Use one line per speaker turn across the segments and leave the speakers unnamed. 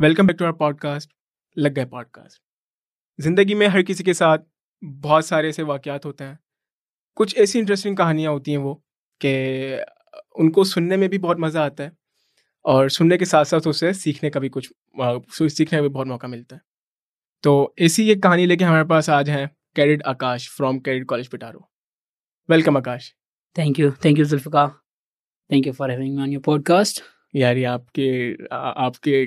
Welcome back to our podcast लग गए podcast ज़िंदगी में हर किसी के साथ बहुत सारे ऐसे वाक़ होते हैं कुछ ऐसी इंटरेस्टिंग कहानियाँ होती हैं वो कि उनको सुनने में भी बहुत मज़ा आता है और सुनने के साथ साथ उसे सीखने का भी कुछ सीखने का भी बहुत मौका मिलता है तो ऐसी एक कहानी लेके हमारे पास आज हैं cadet Akash from cadet college Petaro welcome Akash thank you thank you Zulfiqar thank you for having me on your podcast यार ये आपके आ, आपके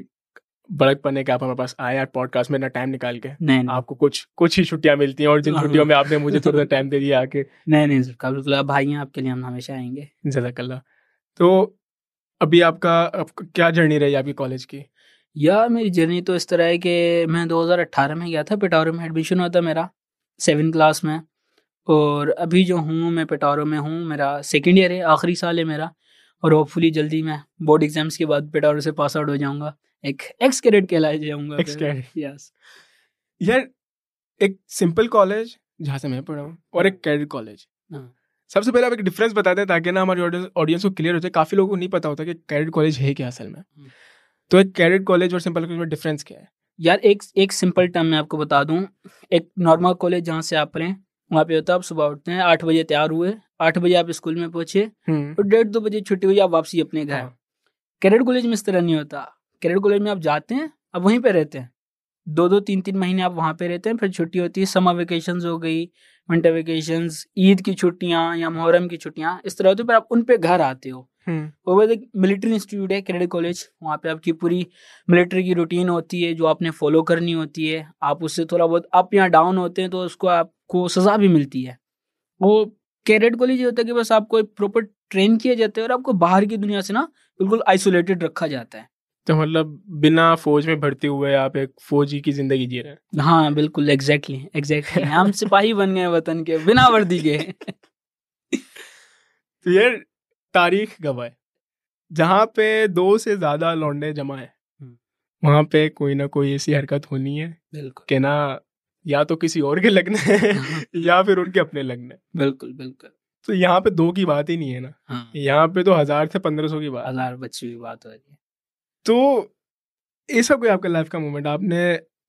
बड़क है कि आप हमारे पास आए यार पॉडकास्ट में ना टाइम निकाल के नहीं, नहीं आपको कुछ कुछ ही छुट्टियां मिलती हैं और जिन हाँ। छुट्टियों में आपने मुझे थोड़ा सा टाइम दे दिया आके नहीं नहीं जुल्का बिल्कुल आप भाई हैं आपके लिए हम हमेशा आएंगे जजाकल्ला तो अभी आपका, आपका क्या जर्नी रही आपकी कॉलेज की यार मेरी जर्नी तो इस
तरह है कि मैं 2018 में गया था पिटारो में एडमिशन हुआ था मेरा सेवन क्लास में और अभी जो हूँ मैं पिटारो में हूँ मेरा सेकेंड ईयर है आखिरी साल है मेरा और होपफुली जल्दी मैं
बोर्ड एग्ज़ाम्स के बाद पिटारो से पास आउट हो जाऊँगा
एक एक्स कैडेट कहलाए जाऊंगा एक्स कैडेट यस
यार एक सिंपल कॉलेज जहाँ से मैं पढ़ा हूँ और एक कैडेट कॉलेज हाँ। सबसे पहले आप एक डिफरेंस बताते हैं ताकि ना हमारे ऑडियंस को क्लियर हो जाए काफ़ी लोगों को नहीं पता होता कि कैडेट कॉलेज है क्या असल में हम्म। तो एक कैडेट कॉलेज और सिंपल कॉलेज में डिफरेंस क्या है
यार एक एक सिंपल टर्म मैं आपको बता दूं एक नॉर्मल कॉलेज जहाँ से आप पढ़ें वहाँ पे होता है आप सुबह उठते हैं आठ बजे तैयार हुए आठ बजे आप स्कूल में पहुंचे हम्म। और डेढ़ दो बजे छुट्टी हुई आप वापसी अपने घर कैडेट हाँ। कॉलेज में इस तरह नहीं होता कैडेट कॉलेज में आप जाते हैं अब वहीं पर रहते हैं दो दो तीन तीन महीने आप वहाँ पर रहते हैं फिर छुट्टी होती है समर वेकेशन हो गई विंटर वेकेशन ईद की छुट्टियाँ या मुहर्रम की छुट्टियाँ इस तरह होती है पर आप उन पर घर आते हो हम्म। वो एक मिलिट्री इंस्टीट्यूट है कैडेट कॉलेज वहाँ पे आपकी पूरी मिलिट्री की रूटीन होती है जो आपने फॉलो करनी होती है आप उससे थोड़ा बहुत अप या डाउन होते हैं तो उसको आपको सज़ा भी मिलती है वो कैडेट कॉलेज ये होता है कि बस आपको प्रॉपर ट्रेन किया जाता है और आपको बाहर की दुनिया से ना बिल्कुल
आइसोलेटेड रखा जाता है तो मतलब बिना फौज में भर्ती हुए आप एक फौजी की जिंदगी जी रहे
हैं हाँ बिल्कुल एग्जैक्टली एग्जैक्टली हम सिपाही बन गए वतन के बिना वर्दी के
तो ये तारीख गवाए जहाँ पे दो से ज्यादा लौंडे जमा है हम्म। वहाँ पे कोई ना कोई ऐसी हरकत होनी है बिल्कुल के ना या तो किसी और के लगने हैं या फिर उनके अपने लगने बिल्कुल बिल्कुल तो यहाँ पे दो की बात ही नहीं है ना हाँ। यहाँ पे तो हजार से पंद्रह सौ की बात हजार बच्ची की बात हो रही है तो ऐसा कोई आपका लाइफ का मोमेंट आपने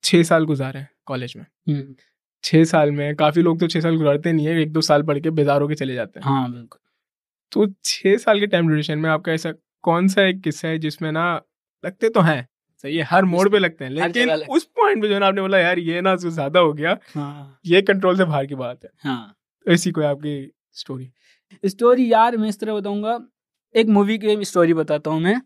छः साल गुजारे कॉलेज में हम्म। छः साल में काफ़ी लोग तो छः साल गुजारते नहीं है एक दो साल पढ़ के बेजार के चले जाते हैं हाँ बिल्कुल तो छः साल के टाइम ड्यूरेशन में आपका ऐसा कौन सा एक किस्सा है जिसमें ना लगते तो हैं सही है हर मोड़ पे लगते हैं लेकिन उस पॉइंट पे जो ना आपने बोला यार ये ना तो ज्यादा हो गया हाँ। ये कंट्रोल से बाहर की बात है हाँ। ऐसी तो कोई आपकी स्टोरी स्टोरी यार मैं इस तरह बताऊंगा एक मूवी की स्टोरी बताता हूँ
मैं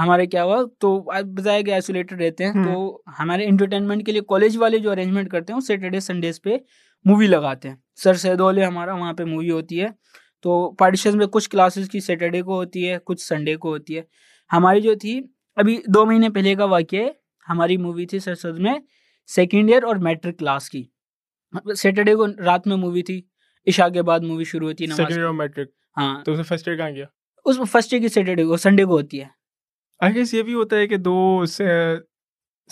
हमारे क्या हुआ तो बताया गया आइसोलेटेड रहते हैं तो हम्म। हमारे एंटरटेनमेंट के लिए कॉलेज वाले जो अरेंजमेंट करते हैं वो सैटरडे संडेज पे मूवी लगाते हैं सर सैदोले हमारा वहाँ पे मूवी होती है तो पार्टीशन में कुछ क्लासेस की सैटरडे को होती है कुछ संडे को होती है हमारी जो थी अभी दो महीने पहले का वाक्य हमारी मूवी थी सरसद में सेकेंड ईयर और मैट्रिक क्लास की सैटरडे मतलब को रात में मूवी थी ईशा के बाद
मूवी शुरू होती है मैट्रिक हाँ तो फर्स्ट ईयर कहाँ गया
उस फर्स्ट ईयर की सैटरडे को संडे को होती है
आई गेस ये भी होता है कि दो से,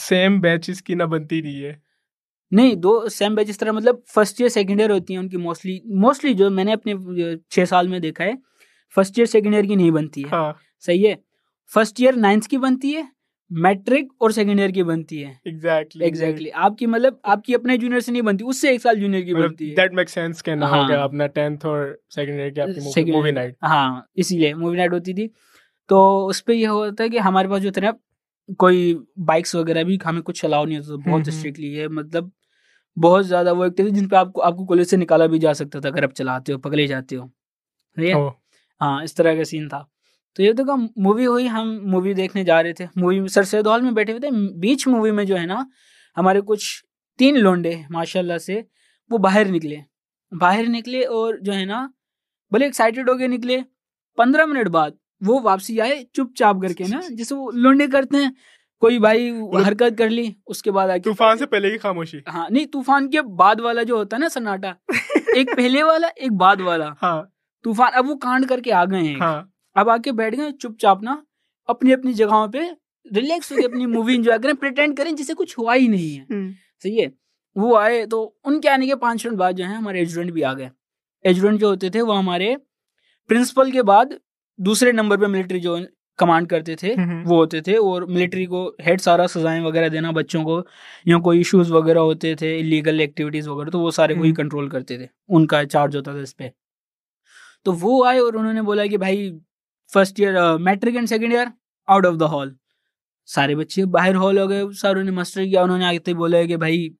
सेम बैचेस की ना बनती
रही है नहीं दो सेम बैच इस तरह मतलब फर्स्ट ईयर सेकेंड ईयर होती हैं उनकी मोस्टली मोस्टली जो मैंने अपने छः साल में देखा है फर्स्ट ईयर सेकेंड ईयर की नहीं बनती है हाँ. सही है फर्स्ट ईयर नाइन्थ की बनती है मैट्रिक और सेकेंड ईयर की बनती है एग्जैक्टली exactly, एग्जैक्टली exactly. आपकी मतलब आपकी अपने जूनियर से नहीं बनती उससे एक साल जूनियर की मतलब बनती है दैट मेक सेंस के ना हाँ. अपना 10th और सेकेंड ईयर की आपकी मूवी नाइट हां इसीलिए मूवी नाइट होती थी तो उस पर यह होता है कि हमारे पास जो इतना कोई बाइक्स वगैरह भी हमें कुछ अलाउ नहीं होता हम्म, बहुत स्ट्रिक्टली हम्म। है मतलब बहुत ज्यादा वो एक्टिव जिन पे आपको आपको कॉलेज से निकाला भी जा सकता था अगर आप चलाते हो पकड़े जाते हो हाँ इस तरह का सीन था तो ये देखो मूवी हुई हम मूवी देखने जा रहे थे मूवी सर सैद हॉल में बैठे हुए थे बीच मूवी में जो है ना हमारे कुछ तीन लोंडे माशाल्लाह से वो बाहर निकले बाहर निकले और जो है ना भले एक्साइटेड होके निकले पंद्रह मिनट बाद वो वापसी आए चुपचाप करके ना जैसे वो लुंडे करते हैं कोई भाई हरकत कर ली उसके बाद आके तूफान से पहले की खामोशी हाँ नहीं तूफान के बाद वाला जो होता है ना सन्नाटा एक पहले वाला एक बाद वाला हाँ तूफान अब वो कांड करके आ गए हैं हाँ। अब आके बैठ गए चुपचाप ना अपनी अपनी जगहों पे रिलैक्स होकर अपनी मूवी एंजॉय करें प्रिटेंड करें जिसे कुछ हुआ ही नहीं है हम्म। सही है वो आए तो उनके आने के पांच मिनट बाद जो है हमारे एजुडेंट भी आ गए एजुडेंट जो होते थे वो हमारे प्रिंसिपल के बाद दूसरे नंबर पे मिलिट्री जो कमांड करते थे हम्म, हम्म। वो होते थे और मिलिट्री को हेड सारा सजाएं वगैरह देना बच्चों को या कोई इश्यूज वगैरह होते थे इलीगल एक्टिविटीज वगैरह तो वो सारे को ही कंट्रोल करते थे उनका चार्ज होता था इस पर तो वो आए और उन्होंने बोला कि भाई first year matric and second year out of the hall सारे बच्चे बाहर हॉल हो गए सारों ने मास्टर किया उन्होंने आते बोला कि भाई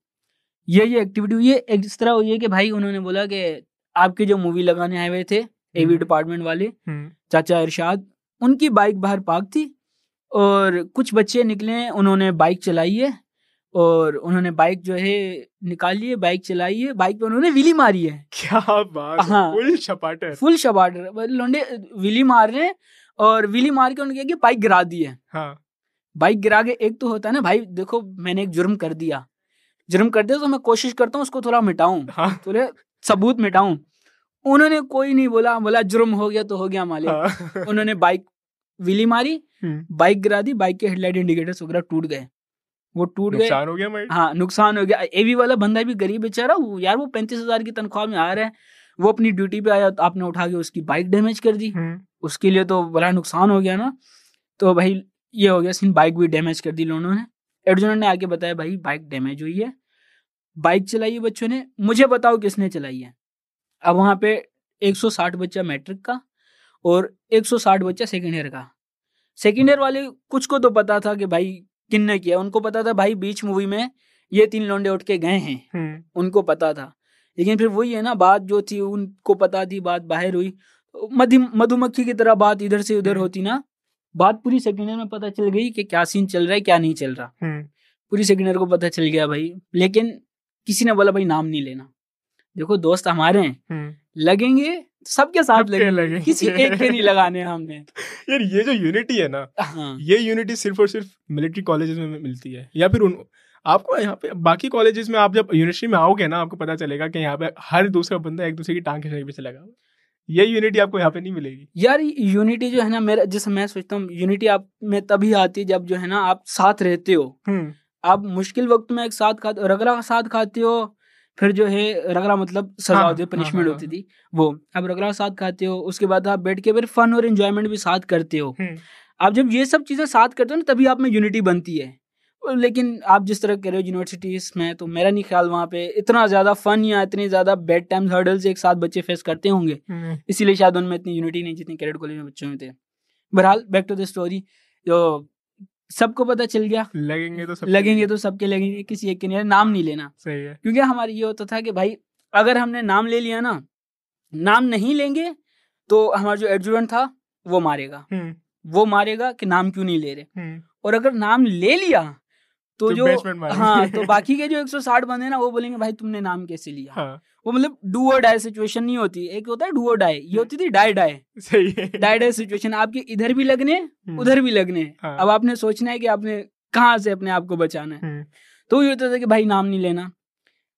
ये ये एक्टिविटी हुई है इस तरह हुई है कि भाई उन्होंने बोला कि आपके जो मूवी लगाने आए हुए थे एवी हम्म। डिपार्टमेंट वाले हम्म। चाचा इरशाद उनकी बाइक बाहर पार्क थी और कुछ बच्चे निकले उन्होंने बाइक चलाई है और उन्होंने बाइक जो है निकाली है बाइक चलाई है बाइक पे उन्होंने विली मारी है क्या
बात हाँ फुल शपाटर फुल
शपाटर लोंडे विली मार रहे हैं और विली मार के उन्होंने कहा बाइक गिरा दी है हाँ। बाइक गिरा के एक तो होता है ना भाई देखो मैंने एक जुर्म कर दिया जुर्म कर दिया तो मैं कोशिश करता हूँ उसको थोड़ा मिटाऊ हाँ। थोड़े सबूत मिटाऊ उन्होंने कोई नहीं बोला बोला जुर्म हो गया तो हो गया मालिक हाँ। उन्होंने बाइक विली मारी हम्म। बाइक गिरा दी बाइक के हेडलाइट इंडिकेटर्स वगैरह टूट गए वो टूट गए नुकसान हो गया हाँ नुकसान हो गया एवी वाला बंदा भी गरीब बेचारा यार वो पैंतीस हजार की तनख्वाह में आ रहा है वो अपनी ड्यूटी पे आया तो आपने उठा के उसकी बाइक डैमेज कर दी हम्म। उसके लिए तो बड़ा नुकसान हो गया ना तो भाई ये हो गया सीन बाइक भी डैमेज कर दी लोगों ने एडजोनर ने आके बताया भाई बाइक डैमेज हुई है बाइक चलाई है बच्चों ने मुझे बताओ किसने चलाई है अब वहाँ पे 160 बच्चा मैट्रिक का और 160 बच्चा सेकेंड ईयर का सेकेंड ईयर वाले कुछ को तो पता था कि भाई किन्ने किया उनको पता था भाई बीच मूवी में ये तीन लौंडे उठ के गए हैं हम्म। उनको पता था लेकिन फिर वही है ना बात जो थी उनको पता थी बात बाहर हुई मधु मधुमक्खी की तरह बात इधर से उधर हम्म। होती ना बात पूरी सेकेंड ईयर में पता चल गई कि क्या सीन चल रहा है क्या नहीं चल रहा हम्म। पूरी सेकेंड ईयर को पता चल गया भाई लेकिन किसी ने बोला भाई नाम नहीं लेना देखो दोस्त हमारे हैं हम्म। लगेंगे
सबके साथ लगे, लगे किसी एक के नहीं लगाने हमने यार ये जो यूनिटी है ना हाँ। ये यूनिटी सिर्फ और सिर्फ मिलिट्री कॉलेजेस में मिलती है या फिर उन आपको यहाँ पे बाकी कॉलेजेस में आप जब यूनिवर्सिटी में आओगे ना आपको पता चलेगा कि यहाँ पे हर दूसरा बंदा एक दूसरे की टांग के पीछे लगा ये यूनिटी आपको यहाँ पे नहीं मिलेगी यार यूनिटी जो है ना मेरा जैसे मैं सोचता हूँ यूनिटी
आप में तभी आती है जब जो है ना आप साथ रहते हो हम्म। आप मुश्किल वक्त में एक साथ खाते रगड़ा साथ खाते हो फिर जो है रगड़ा मतलब सजा हाँ, होती है पनिशमेंट हाँ, हाँ, होती थी वो अब रगड़ा साथ खाते हो उसके बाद आप बैठ के फिर फन और एंजॉयमेंट भी साथ करते हो हम्म। आप जब ये सब चीज़ें साथ करते हो ना तभी आप में यूनिटी बनती है लेकिन आप जिस तरह कह रहे हो यूनिवर्सिटीज़ में तो मेरा नहीं ख्याल वहाँ पे इतना ज़्यादा फन या इतने ज़्यादा बेड टाइम हर्डल्स एक साथ बच्चे फेस करते होंगे हम्म। इसीलिए शायद उनमें इतनी यूनिटी नहीं जितनी कैडेट कॉलेज में बच्चों में थे बहरहाल बैक टू द स्टोरी जो सबको पता चल गया लगेंगे तो सब लगेंगे तो सबके लगेंगे किसी एक के नहीं नाम नहीं लेना सही है क्योंकि हमारे ये होता था कि भाई अगर हमने नाम ले लिया ना नाम नहीं लेंगे तो हमारा जो एडजुडेंट था वो मारेगा हम्म। वो मारेगा कि नाम क्यों नहीं ले रहे हम्म। और अगर नाम ले लिया
तो, तो, जो हाँ तो बाकी
के जो 160 बंदे ना वो बोलेंगे भाई तुमने नाम कैसे लिया हाँ। वो मतलब डू और डाई सिचुएशन नहीं होती एक होता है डू और डाई ये होती थी डाई डाई सही है डाई डाई सिचुएशन आपके इधर भी लगने हम्म। उधर भी लगने हाँ। अब आपने सोचना है कि आपने कहाँ से अपने आप को बचाना है हम्म। तो ये होता था कि भाई नाम नहीं लेना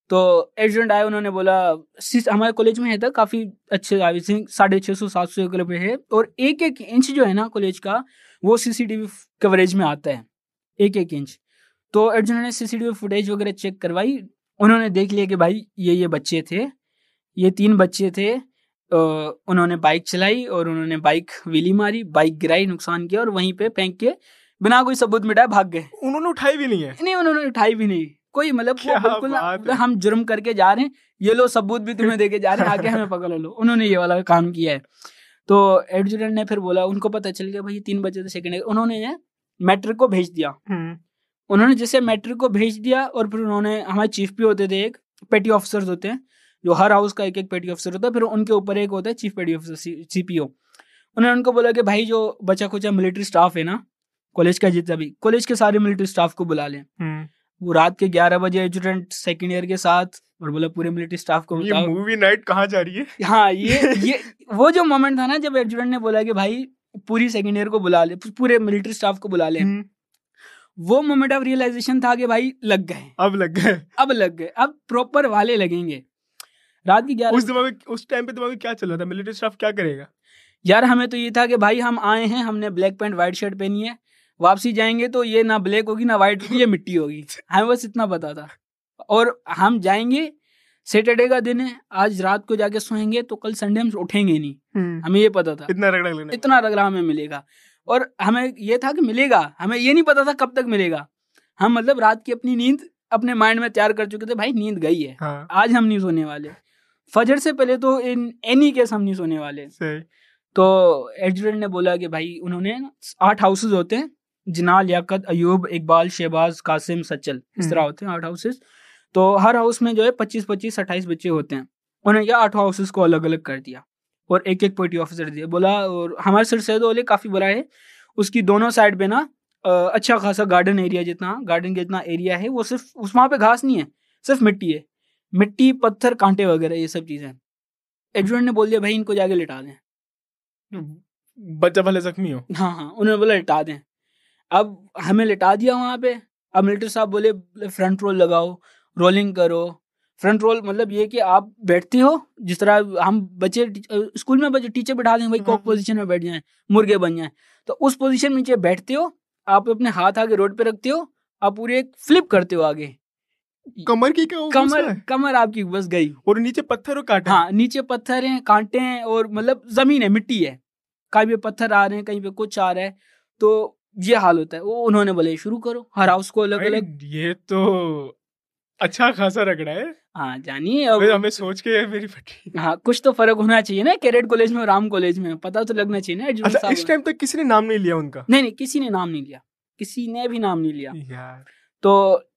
तो एजेंट आए उन्होंने बोला हमारे कॉलेज में है था तो काफी अच्छे साढ़े छह सौ सात सौ एकड़ पे है और एक एक इंच जो है ना कॉलेज का वो सीसीटीवी कवरेज में आता है एक एक इंच तो अर्जुन ने सी फुटेज वगैरह चेक करवाई उन्होंने देख लिया कि भाई ये ये बच्चे थे ये तीन बच्चे थे उन्होंने बाइक चलाई और उन्होंने बाइक विली मारी बाइक गिराई नुकसान किया और वहीं पे फेंक के बिना कोई सबूत मिटाए भाग गए उन्होंने उठाई भी नहीं है नहीं उन्होंने उठाई भी नहीं कोई मतलब बिल्कुल हम जुर्म करके जा रहे हैं ये लो सबूत भी तुम्हें देके जा रहे हैं आगे हमें पकड़ लो उन्होंने ये वाला काम किया है तो एडजुडेंट ने फिर बोला उनको पता चल गया भाई तीन बजे तो सेकंड उन्होंने मैट्रिक को भेज दिया हम्म। उन्होंने जैसे मैट्रिक को भेज दिया और फिर उन्होंने हमारे चीफ भी होते थे एक पेटी ऑफिसर्स होते हैं जो हर हाउस का एक एक पेटी ऑफिसर होता है फिर उनके ऊपर एक होता है चीफ पेटी ऑफिसर सी पी ओ उन्होंने उनको बोला कि भाई जो बचा खुचा मिलिट्री स्टाफ है ना कॉलेज का जितना भी कॉलेज के सारे मिलिट्री स्टाफ को बुला लें हम्म। वो रात के ग्यारह बजे एजुटेंट सेकेंड ईयर के साथ और बोला पूरे मिलिट्री स्टाफ को ये मूवी नाइट कहाँ जा रही है हाँ ये ये वो जो मोमेंट था ना जब एजुटेंट ने बोला कि भाई पूरी सेकेंड ईयर को बुला ले पूरे मिलिट्री स्टाफ को बुला ले हम्म। वो मोमेंट ऑफ रियलाइजेशन था कि भाई लग गए अब लग गए अब लग गए अब प्रॉपर वाले लगेंगे रात की ग्यारह उस दिमाग उस टाइम पे दिमाग में क्या चल रहा था मिलिट्री स्टाफ क्या करेगा यार हमें तो ये था कि भाई हम आए हैं हमने ब्लैक पैंट व्हाइट शर्ट पहनी है वापसी जाएंगे तो ये ना ब्लैक होगी ना व्हाइट होगी ये मिट्टी होगी हमें बस इतना पता था और हम जाएंगे सैटरडे का दिन है आज रात को जाके सोएंगे तो कल संडे हम उठेंगे नहीं हम्म। हमें ये पता था इतना रगड़ा इतना रगड़ा हमें मिलेगा और हमें ये था कि मिलेगा हमें ये नहीं पता था कब तक मिलेगा हम मतलब रात की अपनी नींद अपने माइंड में तैयार कर चुके थे भाई नींद गई है हाँ। आज हम नहीं सोने वाले फजर से पहले तो इन एनी केस हम नहीं सोने वाले तो एडजुडेंट ने बोला कि भाई उन्होंने आठ हाउसेज होते हैं जिनाल याकत अयूब इकबाल शहबाज कासिम सचल इस हम्म। तरह होते हैं आठ हाउसेज तो हर हाउस में जो है पच्चीस पच्चीस अट्ठाईस बच्चे होते हैं उन्होंने क्या आठ हाउसेज को अलग अलग कर दिया और एक एक पोटी ऑफिसर दिए बोला और हमारे सर सैद वाले काफ़ी बड़ा है उसकी दोनों साइड पे ना अच्छा खासा गार्डन एरिया जितना गार्डन का जितना एरिया है वो सिर्फ उस वहाँ पे घास नहीं है सिर्फ मिट्टी है मिट्टी पत्थर कांटे वगैरह ये सब चीज़ें एडवेंट ने बोल दिया भाई इनको जाके लिटा दें बच्चा भले जख्मी हो हाँ हाँ उन्होंने बोला लिटा दें अब हमें लिटा दिया वहाँ पे अब मिलिट्री साहब बोले फ्रंट रोल लगाओ रोलिंग करो फ्रंट रोल मतलब ये कि आप बैठती हो जिस तरह हम बच्चे स्कूल में बच्चे टीचर बैठा दें भाई कॉक हाँ। पोजीशन में बैठ जाए मुर्गे बन जाए तो उस पोजीशन में बैठते हो आप अपने हाथ आगे रोड पे रखते हो आप पूरे एक फ्लिप करते हो आगे कमर की क्या कमर कमर आपकी बस गई और नीचे पत्थर और कांटे हाँ नीचे पत्थर हैं कांटे हैं और मतलब जमीन है मिट्टी है कहीं पे पत्थर आ रहे हैं कहीं पे कुछ आ रहा है तो ये हाल होता है वो उन्होंने बोले शुरू करो हर हाउस को अलग
अलग ये तो
अच्छा खासा रगड़ा है हाँ जानिए अब हमें सोच के मेरी फटी हाँ कुछ तो फर्क होना चाहिए ना कैरेट कॉलेज में और राम कॉलेज में पता तो लगना चाहिए ना अच्छा, इस
टाइम तक किसी ने नाम नहीं लिया उनका
नहीं नहीं किसी ने नाम नहीं लिया किसी ने भी नाम नहीं लिया यार तो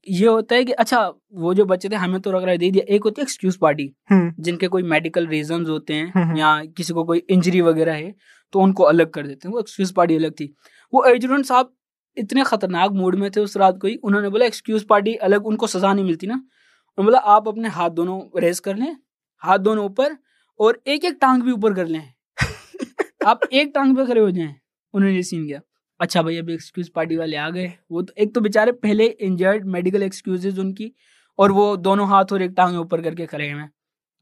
ये होता है कि अच्छा वो जो बच्चे थे हमें तो रगड़ा दे दिया एक होती है एक्सक्यूज हम्म। पार्टी जिनके कोई मेडिकल रीजन होते हैं हम्म, हम्म। या किसी को कोई इंजरी वगैरह है तो उनको अलग कर देते हैं वो एक्सक्यूज पार्टी अलग थी वो एजुडेंट साहब इतने खतरनाक मूड में थे उस रात को ही उन्होंने बोला एक्सक्यूज पार्टी अलग उनको सजा नहीं मिलती ना उन्होंने बोला आप अपने हाथ दोनों रेस कर लें हाथ दोनों ऊपर और एक एक टांग भी ऊपर कर लें आप एक टांग पे खड़े हो जाए उन्होंने ये सीन किया अच्छा भाई अभी एक्सक्यूज पार्टी वाले आ गए वो तो एक तो बेचारे पहले इंजर्ड मेडिकल एक्सक्यूजेज उनकी और वो दोनों हाथ और एक टांग ऊपर करके खड़े हैं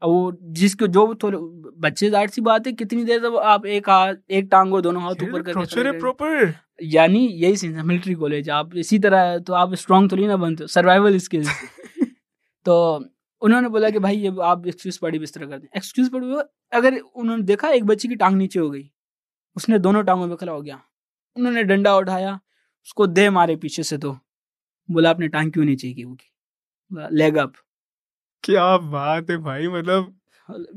और वो जिसके जो थोड़े बच्चे जाहिर सी बात है कितनी देर तक आप एक हाथ एक टांग और दोनों हाथ ऊपर करके प्रॉपर यानी यही सीन है मिलिट्री कॉलेज आप इसी तरह तो आप स्ट्रांग थोड़ी ना बनते हो सर्वाइवल स्किल्स तो उन्होंने बोला कि भाई ये आप एक्सक्यूज पड़ी बिस्तर कर दें एक्सक्यूज पड़ी अगर उन्होंने देखा एक बच्चे की टांग नीचे हो गई उसने दोनों टांगों में खड़ा हो गया उन्होंने डंडा उठाया उसको दे मारे पीछे से तो बोला आपने टांग क्यों नीचे की
होगी
लेग अप क्या बात है भाई मतलब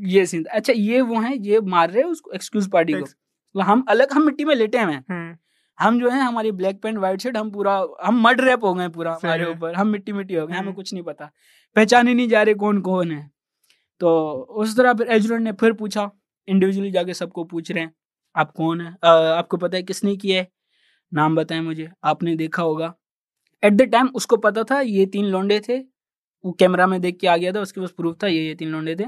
ये सीन अच्छा ये वो है ये मार रहे उसको एक्सक्यूज पार्टी को तो हम अलग हम मिट्टी में लेटे हुए हैं हम्म। हम जो है हमारी ब्लैक पेंट व्हाइट शर्ट हम पूरा हम मड रैप हो गए पूरा हमारे ऊपर हम मिट्टी मिट्टी हो गए हमें हम्म। कुछ नहीं पता पहचान ही नहीं जा रहे कौन कौन है तो उस तरह फिर एजुरेंट ने फिर पूछा इंडिविजुअली जाके सबको पूछ रहे हैं आप कौन है आ, आपको पता है किसने किया है नाम बताएं मुझे आपने देखा होगा एट द टाइम उसको पता था ये तीन लौंडे थे वो कैमरा में देख के आ गया था उसके पास प्रूफ था ये ये तीन लौंडे थे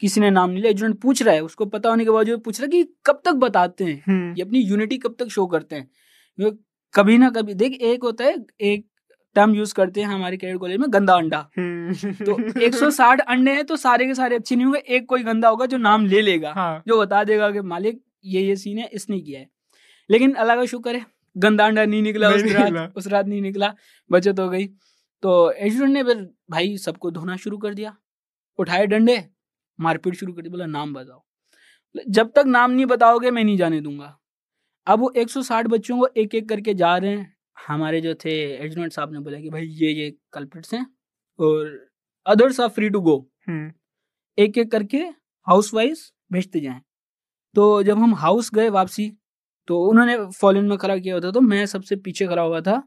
किसी ने नाम नहीं लिया स्टूडेंट पूछ रहा है उसको पता होने के बावजूद पूछ रहा है कि कब तक बताते हैं हम्म। ये अपनी यूनिटी कब तक शो करते हैं कभी ना कभी देख एक होता है एक टर्म यूज करते हैं हमारे कैडेट कॉलेज में गंदा अंडा हम्म। तो 160 अंडे हैं तो सारे के सारे अच्छे नहीं होंगे एक कोई गंदा होगा जो नाम ले लेगा हाँ। जो बता देगा कि मालिक ये ये सीन है इसने किया है लेकिन अल्लाह का शुक्र है गंदा अंडा नहीं निकला उस रात उस रात नहीं निकला बचत हो गई तो एजुडेंट ने फिर भाई सबको धोना शुरू कर दिया उठाए डंडे मारपीट शुरू कर दी बोला नाम बताओ जब तक नाम नहीं बताओगे मैं नहीं जाने दूंगा अब वो 160 बच्चों को एक एक करके जा रहे हैं हमारे जो थे एडजमेंट साहब ने बोला कि भाई ये ये कल्पिट्स हैं और others are free to go हम्म। एक एक करके हाउस वाइज भेजते जाए तो जब हम हाउस गए वापसी तो उन्होंने फॉलिन में खड़ा किया होता तो मैं सबसे पीछे खड़ा हुआ था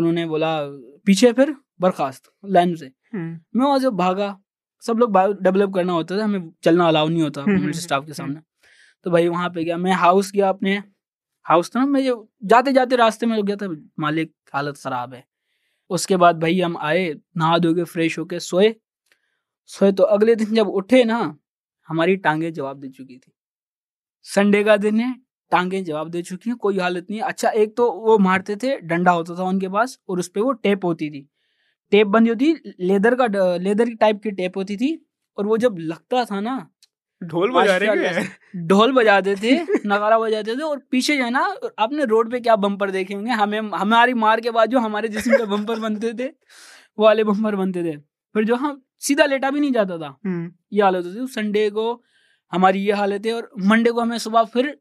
उन्होंने बोला पीछे फिर बर्खास्त लाइन से हम्म। मैं वहां से भागा सब लोग बायो डेवलप करना होता था हमें चलना अलाउ नहीं होता स्टाफ हम्म, हम्म, के हम्म। सामने तो भाई वहाँ पे गया मैं हाउस गया अपने हाउस था ना मैं जाते जाते रास्ते में गया था मालिक हालत ख़राब है उसके बाद भाई हम आए नहा धो के फ्रेश होके सोए सोए तो अगले दिन जब उठे ना हमारी टांगे जवाब दे चुकी थी संडे का दिन है टांगे जवाब दे चुकी हैं कोई हालत नहीं अच्छा एक तो वो मारते थे डंडा होता था उनके पास और उस पर वो टेप होती थी टेप बंदी होती लेदर का लेदर की टाइप की टेप होती थी और वो जब लगता था ना ढोल बजा रहे ढोल बजाते थे नगारा बजाते थे और पीछे जो है ना आपने रोड पे क्या बम्पर देखे होंगे हमें हमारी मार के बाद जो हमारे जिसम पे बम्पर बनते थे वो वाले बम्पर बनते थे फिर जो हम सीधा लेटा भी नहीं जाता था हम्म। ये हालत होती थी संडे को हमारी ये हालत है और मंडे को हमें सुबह फिर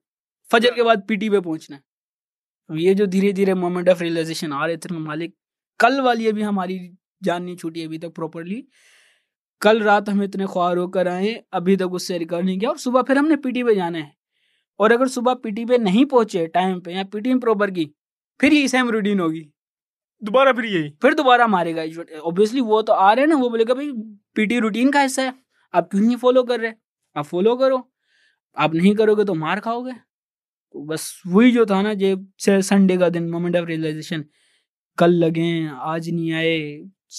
फजर के बाद पीटी पे पहुंचना तो ये जो धीरे धीरे मोमेंट ऑफ रियलाइजेशन आ रहे थे मालिक कल वाली अभी हमारी जान नहीं छूटी अभी तक प्रॉपरली कल रात हम इतने ख्वार होकर आए अभी तक उससे रिकवर नहीं किया और सुबह फिर हमने पीटी पे जाना है और अगर सुबह पीटी पे नहीं पहुंचे टाइम पे या पीटी में प्रॉपर की फिर यही सेम रूटीन होगी दोबारा फिर यही फिर दोबारा मारेगा ऑब्वियसली वो तो आ रहे हैं ना वो बोलेगा भाई पीटी रूटीन का हिस्सा है आप क्यों नहीं फॉलो कर रहे आप फॉलो करो आप नहीं करोगे तो मार खाओगे तो बस वही जो था ना जे संडे का दिन मोमेंट ऑफ रियलाइजेशन कल लगे आज नहीं आए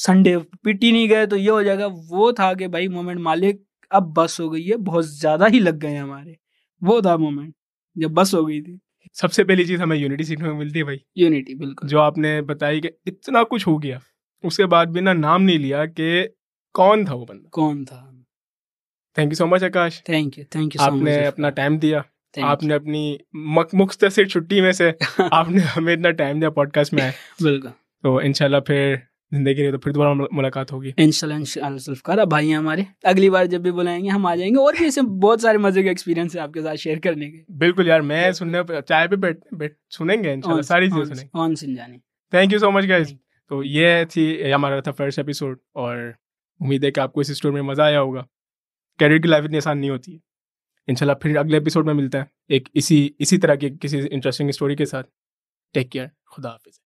संडे पिटी नहीं गए तो ये हो जाएगा वो था कि भाई मोमेंट मालिक अब बस हो गई है बहुत ज़्यादा ही लग गए हमारे
वो था मोमेंट जब बस हो गई थी सबसे पहली चीज़ हमें यूनिटी सीखने में मिलती है भाई यूनिटी बिल्कुल जो आपने बताई कि इतना कुछ हो गया उसके बाद भी ना नाम नहीं लिया कि कौन था वो बंदा कौन था thank you so much Akash thank you thank you आपने अपना टाइम दिया आपने अपनी मुख्त से छुट्टी में से आपने हमें इतना टाइम दिया पॉडकास्ट में बिल्कुल तो इनशाला फिर जिंदगी तो फिर दोबारा मुलाकात होगी इंशाल्लाह जुल्फकार भाई हमारे अगली बार जब भी बुलाएंगे हम आ जाएंगे और भी ऐसे बहुत सारे मजे के एक्सपीरियंस है आपके साथ शेयर करने के बिल्कुल यार मैं सुनने चाय पे बैठ बैठ सुनेंगे इंशाल्लाह सारी चीजें सुनेंगे ऑन सुन जाने thank you so much guys तो ये थी हमारा था फर्स्ट एपिसोड और उम्मीद है कि आपको इस स्टोरी में मजा आया होगा कैरियर की लाइफ इतनी आसान नहीं होती है इनशाला फिर अगले एपिसोड में मिलते हैं एक इसी इसी तरह की किसी इंटरेस्टिंग स्टोरी के साथ टेक केयर खुदा हाफिज़